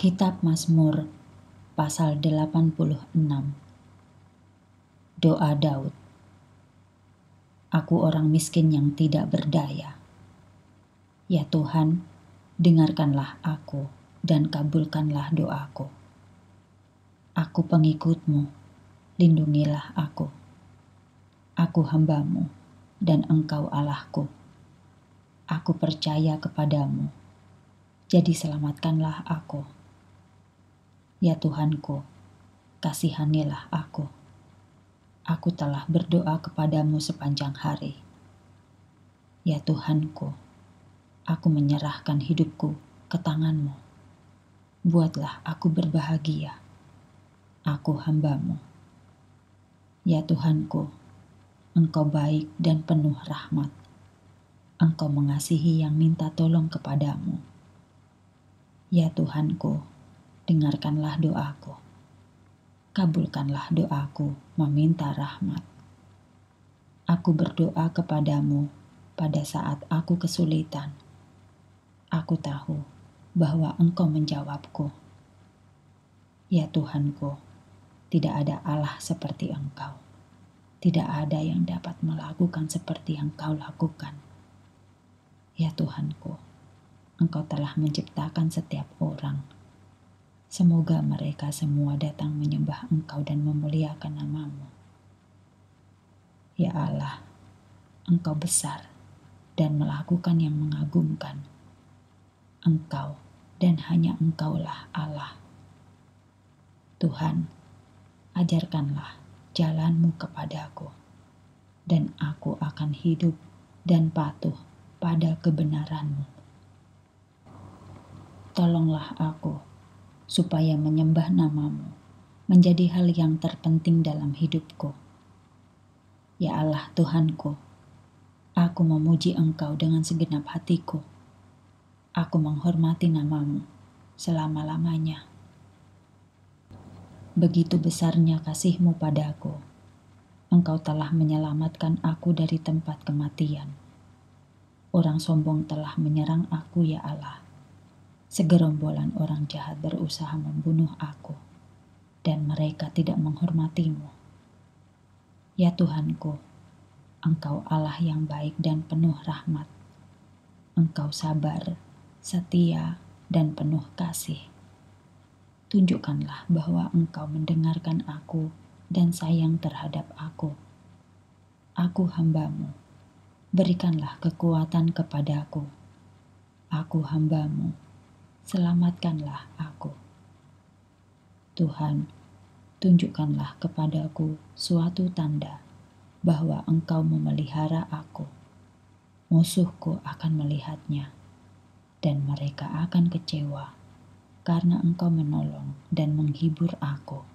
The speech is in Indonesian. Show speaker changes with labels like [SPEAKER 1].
[SPEAKER 1] Kitab Mazmur pasal 86 Doa Daud Aku orang miskin yang tidak berdaya. Ya Tuhan, dengarkanlah aku dan kabulkanlah doaku. Aku pengikutmu, lindungilah aku. Aku hambamu dan engkau Allahku. Aku percaya kepadamu, jadi selamatkanlah aku Ya Tuhanku, kasihanilah aku. Aku telah berdoa kepadamu sepanjang hari. Ya Tuhanku, aku menyerahkan hidupku ke tanganmu. Buatlah aku berbahagia. Aku hambamu. Ya Tuhanku, Engkau baik dan penuh rahmat. Engkau mengasihi yang minta tolong kepadamu. Ya Tuhanku, dengarkanlah doaku. Kabulkanlah doaku meminta rahmat. Aku berdoa kepadamu pada saat aku kesulitan. Aku tahu bahwa engkau menjawabku. Ya Tuhanku, tidak ada Allah seperti engkau. Tidak ada yang dapat melakukan seperti yang kau lakukan. Ya Tuhanku, engkau telah menciptakan setiap orang Semoga mereka semua datang menyembah Engkau dan memuliakan namamu. Ya Allah, Engkau besar dan melakukan yang mengagumkan. Engkau dan hanya Engkaulah Allah. Tuhan, ajarkanlah jalanmu kepadaku, dan aku akan hidup dan patuh pada kebenaranmu. Tolonglah aku supaya menyembah namamu menjadi hal yang terpenting dalam hidupku. Ya Allah Tuhanku, aku memuji Engkau dengan segenap hatiku. Aku menghormati namamu selama-lamanya. Begitu besarnya kasihmu padaku, Engkau telah menyelamatkan aku dari tempat kematian. Orang sombong telah menyerang aku, ya Allah segerombolan orang jahat berusaha membunuh aku, dan mereka tidak menghormatimu. Ya Tuhanku, Engkau Allah yang baik dan penuh rahmat. Engkau sabar, setia, dan penuh kasih. Tunjukkanlah bahwa Engkau mendengarkan aku dan sayang terhadap aku. Aku hambamu, berikanlah kekuatan kepadaku. Aku hambamu selamatkanlah aku. Tuhan, tunjukkanlah kepadaku suatu tanda bahwa engkau memelihara aku. Musuhku akan melihatnya, dan mereka akan kecewa karena engkau menolong dan menghibur aku.